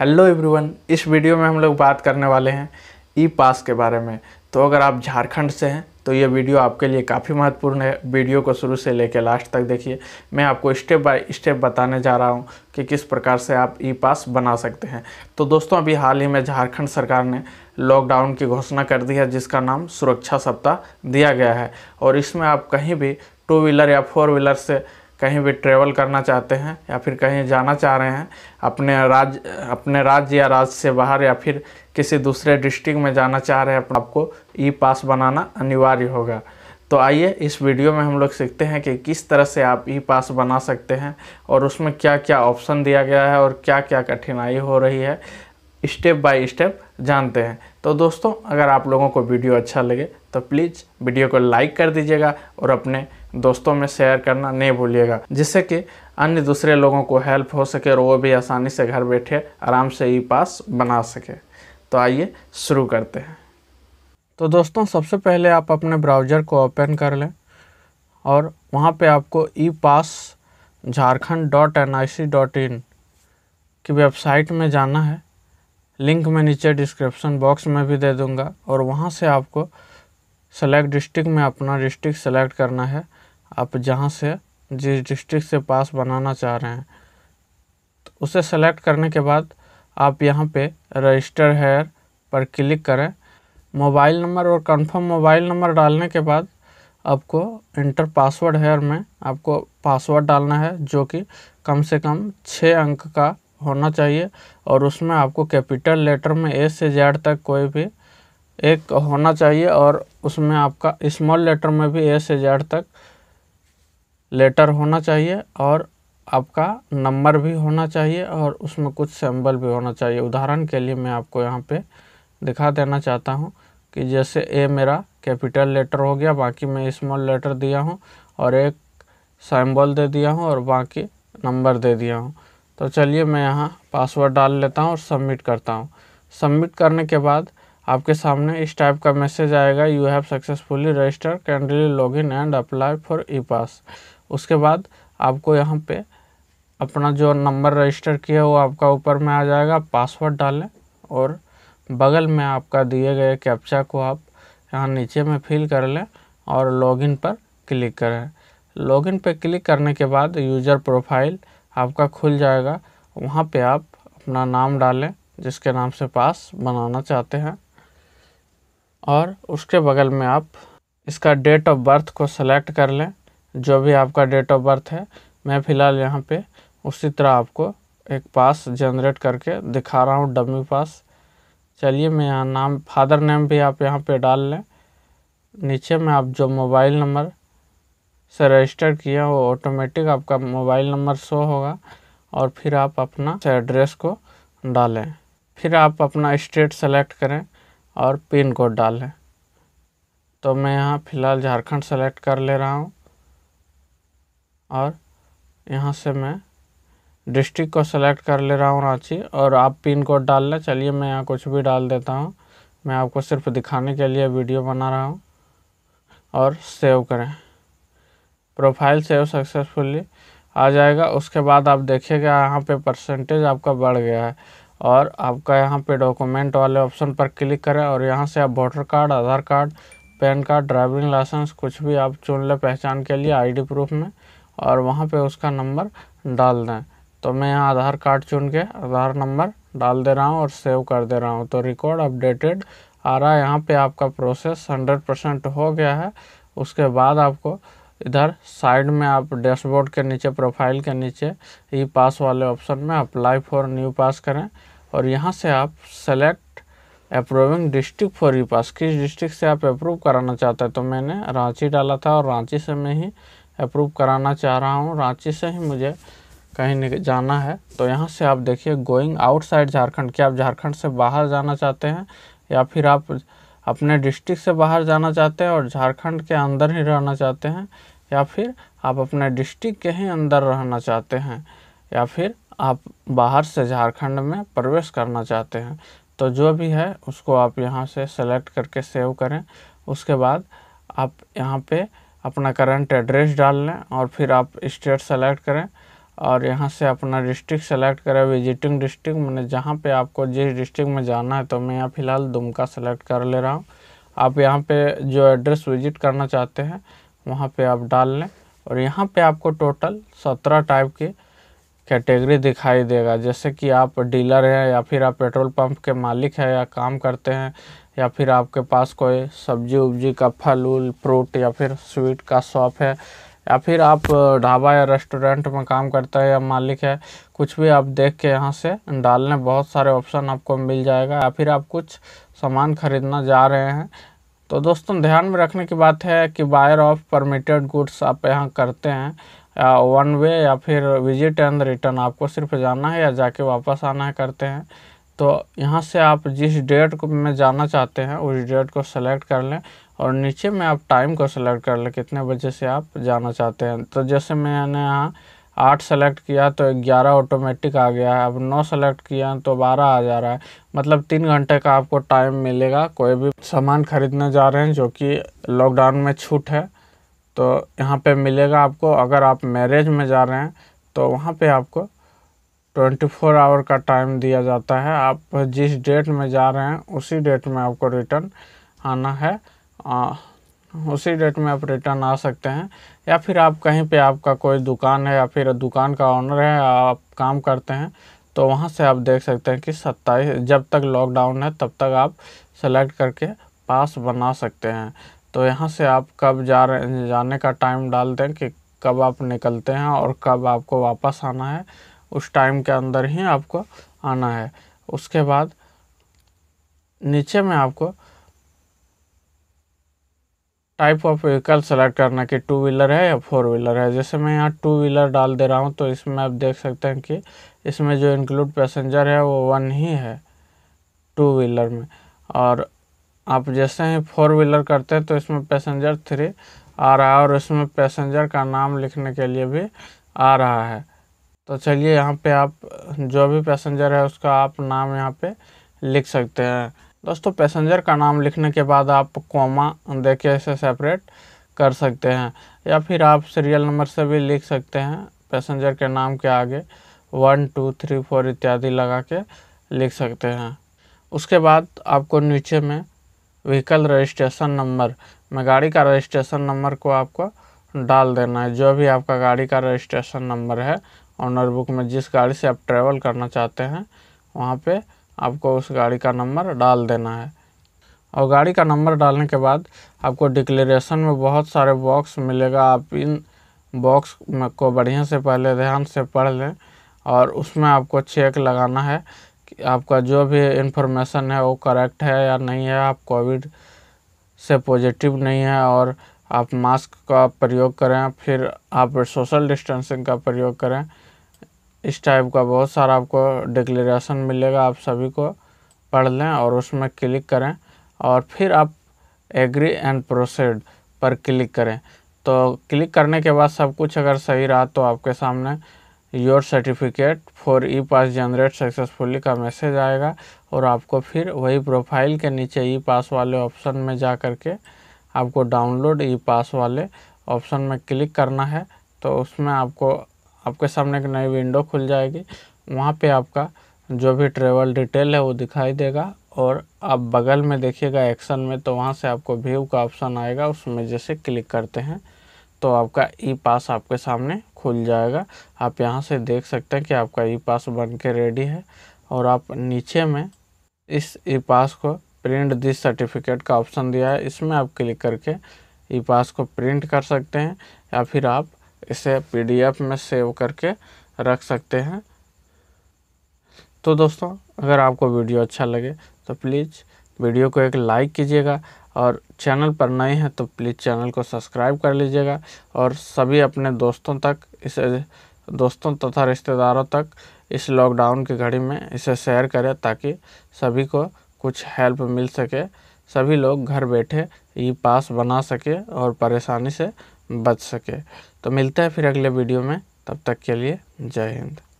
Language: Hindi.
हेलो एवरीवन इस वीडियो में हम लोग बात करने वाले हैं ई पास के बारे में तो अगर आप झारखंड से हैं तो ये वीडियो आपके लिए काफ़ी महत्वपूर्ण है वीडियो को शुरू से लेकर लास्ट तक देखिए मैं आपको स्टेप बाय स्टेप बताने जा रहा हूँ कि किस प्रकार से आप ई पास बना सकते हैं तो दोस्तों अभी हाल ही में झारखंड सरकार ने लॉकडाउन की घोषणा कर दी है जिसका नाम सुरक्षा सप्ताह दिया गया है और इसमें आप कहीं भी टू व्हीलर या फोर व्हीलर से कहीं भी ट्रेवल करना चाहते हैं या फिर कहीं जाना चाह रहे हैं अपने राज्य अपने राज्य या राज्य से बाहर या फिर किसी दूसरे डिस्ट्रिक्ट में जाना चाह रहे हैं आपको ई पास बनाना अनिवार्य होगा तो आइए इस वीडियो में हम लोग सीखते हैं कि किस तरह से आप ई पास बना सकते हैं और उसमें क्या क्या ऑप्शन दिया गया है और क्या क्या कठिनाई हो रही है स्टेप बाय स्टेप जानते हैं तो दोस्तों अगर आप लोगों को वीडियो अच्छा लगे तो प्लीज़ वीडियो को लाइक कर दीजिएगा और अपने दोस्तों में शेयर करना नहीं भूलिएगा जिससे कि अन्य दूसरे लोगों को हेल्प हो सके और वो भी आसानी से घर बैठे आराम से ई पास बना सके तो आइए शुरू करते हैं तो दोस्तों सबसे पहले आप अपने ब्राउज़र को ओपन कर लें और वहाँ पे आपको e pass Jharkhand dot N I C dot in की वेबसाइट में जाना है लिंक मैं नीचे डिस्क्रिप्शन बॉक्स में भी दे दूँगा और वहाँ से आपको सेलेक्ट डिस्ट्रिक्ट में अपना डिस्ट्रिक्ट सेलेक्ट करना है आप जहाँ से जिस डिस्ट्रिक्ट से पास बनाना चाह रहे हैं तो उसे सेलेक्ट करने के बाद आप यहाँ पे रजिस्टर हेयर पर क्लिक करें मोबाइल नंबर और कंफर्म मोबाइल नंबर डालने के बाद आपको इंटर पासवर्ड हेयर में आपको पासवर्ड डालना है जो कि कम से कम छः अंक का होना चाहिए और उसमें आपको कैपिटल लेटर में ए से जेड तक कोई भी एक होना चाहिए और उसमें आपका स्मॉल लेटर में भी ए से जेड तक लेटर होना चाहिए और आपका नंबर भी होना चाहिए और उसमें कुछ सैम्बल भी होना चाहिए उदाहरण के लिए मैं आपको यहाँ पे दिखा देना चाहता हूँ कि जैसे ए मेरा कैपिटल लेटर हो गया बाकी मैं स्मॉल लेटर दिया हूँ और एक सैम्बल दे दिया हूँ और बाकी नंबर दे दिया हूँ तो चलिए मैं यहाँ पासवर्ड डाल लेता हूँ और सबमिट करता हूँ सबमिट करने के बाद आपके सामने इस टाइप का मैसेज आएगा you have successfully register kindly log in and apply for e pass उसके बाद आपको यहाँ पे अपना जो नंबर रजिस्टर किया वो आपका ऊपर में आ जाएगा पासवर्ड डालें और बगल में आपका दिए गए कैप्चा को आप यहाँ नीचे में फिल कर लें और लॉगिन पर क्लिक करें लॉगिन पर क्लिक करने के बाद यूज़र प्रोफाइल आपका खुल जाएगा वहाँ पे आप अपना नाम डालें जिसके नाम से पास बनाना चाहते हैं और उसके बगल में आप इसका डेट ऑफ बर्थ को सेलेक्ट कर लें जो भी आपका डेट ऑफ बर्थ है मैं फ़िलहाल यहाँ पे उसी तरह आपको एक पास जनरेट करके दिखा रहा हूँ डमी पास चलिए मैं यहाँ नाम फादर नेम भी आप यहाँ पे डाल लें नीचे में आप जो मोबाइल नंबर से रजिस्टर किया वो ऑटोमेटिक आपका मोबाइल नंबर शो होगा और फिर आप अपना एड्रेस को डालें फिर आप अपना स्टेट सेलेक्ट करें और पिन कोड डालें तो मैं यहाँ फ़िलहाल झारखंड सेलेक्ट कर ले रहा हूँ और यहाँ से मैं डिस्ट्रिक्ट को सेलेक्ट कर ले रहा हूँ रांची और आप पिन कोड डाल लें चलिए मैं यहाँ कुछ भी डाल देता हूँ मैं आपको सिर्फ दिखाने के लिए वीडियो बना रहा हूँ और सेव करें प्रोफाइल सेव सक्सेसफुली आ जाएगा उसके बाद आप देखिएगा यहाँ पे परसेंटेज आपका बढ़ गया है और आपका यहाँ पे डॉक्यूमेंट वाले ऑप्शन पर क्लिक करें और यहाँ से आप voter card Aadhaar card pan card driving licence कुछ भी आप चुन लें पहचान के लिए आईडी प्रूफ में और वहाँ पे उसका नंबर डाल दें तो मैं यहाँ आधार कार्ड चुन के आधार नंबर डाल दे रहा हूँ और सेव कर दे रहा हूँ तो रिकॉर्ड अपडेटेड आ रहा है यहाँ पे आपका प्रोसेस हंड्रेड परसेंट हो गया है उसके बाद आपको इधर साइड में आप डैशबोर्ड के नीचे प्रोफाइल के नीचे ई पास वाले ऑप्शन में अप्लाई फॉर न्यू पास करें और यहाँ से आप select approving district for e pass किस डिस्ट्रिक्ट से आप अप्रूव कराना चाहते हैं तो मैंने रांची डाला था और रांची से मैं ही अप्रूव कराना चाह रहा हूँ रांची से ही मुझे कहीं जाना है तो यहाँ से आप देखिए गोइंग आउटसाइड झारखंड क्या आप झारखंड से बाहर जाना चाहते हैं या फिर आप अपने डिस्ट्रिक्ट से बाहर जाना चाहते हैं और झारखंड के अंदर ही रहना चाहते हैं या फिर आप अपने डिस्ट्रिक्ट के ही अंदर रहना चाहते हैं या फिर आप बाहर से झारखंड में प्रवेश करना चाहते हैं तो जो भी है उसको आप यहाँ से सेलेक्ट करके सेव करें उसके बाद आप यहाँ पर अपना करंट एड्रेस डाल लें और फिर आप स्टेट सेलेक्ट करें और यहाँ से अपना डिस्ट्रिक्ट सेलेक्ट करें विजिटिंग डिस्ट्रिक्ट मैंने जहाँ पे आपको जिस डिस्ट्रिक्ट में जाना है तो मैं यहाँ फ़िलहाल दुमका सेलेक्ट कर ले रहा हूँ आप यहाँ पे जो एड्रेस विजिट करना चाहते हैं वहाँ पे आप डाल लें और यहाँ पे आपको टोटल सत्रह टाइप की कैटेगरी दिखाई देगा जैसे कि आप डीलर हैं या फिर आप पेट्रोल पम्प के मालिक हैं या काम करते हैं या फिर आपके पास कोई सब्जी उब्जी का फल उल फ्रूट या फिर स्वीट का शॉप है या फिर आप ढाबा या रेस्टोरेंट में काम करता है या मालिक है कुछ भी आप देख के यहाँ से डालने बहुत सारे ऑप्शन आपको मिल जाएगा या फिर आप कुछ सामान खरीदना जा रहे हैं तो दोस्तों ध्यान में रखने की बात है कि बायर ऑफ परमिटेड गुड्स आप यहाँ करते हैं या वन वे या फिर विजिट एंड रिटर्न आपको सिर्फ जाना है या जाके वापस आना है करते हैं तो यहाँ से आप जिस डेट को में जाना चाहते हैं उस डेट को सेलेक्ट कर लें और नीचे में आप टाइम को सेलेक्ट कर लें कितने बजे से आप जाना चाहते हैं तो जैसे मैंने यहाँ आठ सेलेक्ट किया तो ग्यारह ऑटोमेटिक आ गया है अब नौ सेलेक्ट किया तो बारह आ जा रहा है मतलब तीन घंटे का आपको टाइम मिलेगा कोई भी सामान खरीदने जा रहे हैं जो कि लॉकडाउन में छूट है तो यहाँ पे मिलेगा आपको अगर आप मैरिज में जा रहे हैं तो वहाँ पे आपको ट्वेंटी फोर आवर का टाइम दिया जाता है आप जिस डेट में जा रहे हैं उसी डेट में आपको रिटर्न आना है आ, उसी डेट में आप रिटर्न आ सकते हैं या फिर आप कहीं पे आपका कोई दुकान है या फिर दुकान का ऑनर है आप काम करते हैं तो वहाँ से आप देख सकते हैं कि सत्ताईस जब तक लॉकडाउन है तब तक आप सेलेक्ट करके पास बना सकते हैं तो यहाँ से आप कब जा रहे जाने का टाइम डाल दें कि कब आप निकलते हैं और कब आपको वापस आना है उस टाइम के अंदर ही आपको आना है उसके बाद नीचे में आपको टाइप ऑफ व्हीकल सेलेक्ट करना कि टू व्हीलर है या फोर व्हीलर है जैसे मैं यहाँ टू व्हीलर डाल दे रहा हूँ तो इसमें आप देख सकते हैं कि इसमें जो इंक्लूड पैसेंजर है वो वन ही है टू व्हीलर में और आप जैसे ही फोर व्हीलर करते हैं तो इसमें पैसेंजर थ्री आ रहा है और इसमें पैसेंजर का नाम लिखने के लिए भी आ रहा है तो चलिए यहाँ पे आप जो भी पैसेंजर है उसका आप नाम यहाँ पे लिख सकते हैं दोस्तों पैसेंजर का नाम लिखने के बाद आप कोमा देखे इसे सेपरेट कर सकते हैं या फिर आप सीरियल नंबर से भी लिख सकते हैं पैसेंजर के नाम के आगे वन टू थ्री फोर इत्यादि लगा के लिख सकते हैं उसके बाद आपको नीचे में व्हीकल रजिस्ट्रेशन नंबर में गाड़ी का रजिस्ट्रेशन नंबर को आपको डाल देना है जो भी आपका गाड़ी का रजिस्ट्रेशन नंबर है ऑनर बुक में जिस गाड़ी से आप ट्रैवल करना चाहते हैं वहाँ पे आपको उस गाड़ी का नंबर डाल देना है और गाड़ी का नंबर डालने के बाद आपको डिक्लेरेशन में बहुत सारे बॉक्स मिलेगा आप इन बॉक्स में को बढ़िया से पहले ध्यान से पढ़ लें और उसमें आपको चेक लगाना है कि आपका जो भी इंफॉर्मेशन है वो करेक्ट है या नहीं है आप कोविड से पॉजिटिव नहीं है और आप मास्क का प्रयोग करें फिर आप सोशल डिस्टेंसिंग का प्रयोग करें इस टाइप का बहुत सारा आपको डिक्लेरेशन मिलेगा आप सभी को पढ़ लें और उसमें क्लिक करें और फिर आप एग्री एंड प्रोसेड पर क्लिक करें तो क्लिक करने के बाद सब कुछ अगर सही रहा तो आपके सामने your certificate for e pass generate successfully का मैसेज आएगा और आपको फिर वही प्रोफाइल के नीचे ई पास वाले ऑप्शन में जा कर के आपको डाउनलोड ई पास वाले ऑप्शन में क्लिक करना है तो उसमें आपको आपके सामने एक नई विंडो खुल जाएगी वहाँ पे आपका जो भी ट्रेवल डिटेल है वो दिखाई देगा और आप बगल में देखिएगा एक्शन में तो वहाँ से आपको व्यू का ऑप्शन आएगा उसमें जैसे क्लिक करते हैं तो आपका ई पास आपके सामने खुल जाएगा आप यहाँ से देख सकते हैं कि आपका ई पास बन के रेडी है और आप नीचे में इस ई पास को प्रिंट दिस सर्टिफिकेट का ऑप्शन दिया है इसमें आप क्लिक करके ई पास को प्रिंट कर सकते हैं या फिर आप इसे पीडीएफ में सेव करके रख सकते हैं तो दोस्तों अगर आपको वीडियो अच्छा लगे तो प्लीज़ वीडियो को एक लाइक कीजिएगा और चैनल पर नए हैं तो प्लीज़ चैनल को सब्सक्राइब कर लीजिएगा और सभी अपने दोस्तों तक इसे दोस्तों तथा रिश्तेदारों तक इस लॉकडाउन की घड़ी में इसे शेयर करें ताकि सभी को कुछ हेल्प मिल सके सभी लोग घर बैठे ई पास बना सके और परेशानी से बच सके तो मिलता है फिर अगले वीडियो में तब तक के लिए जय हिंद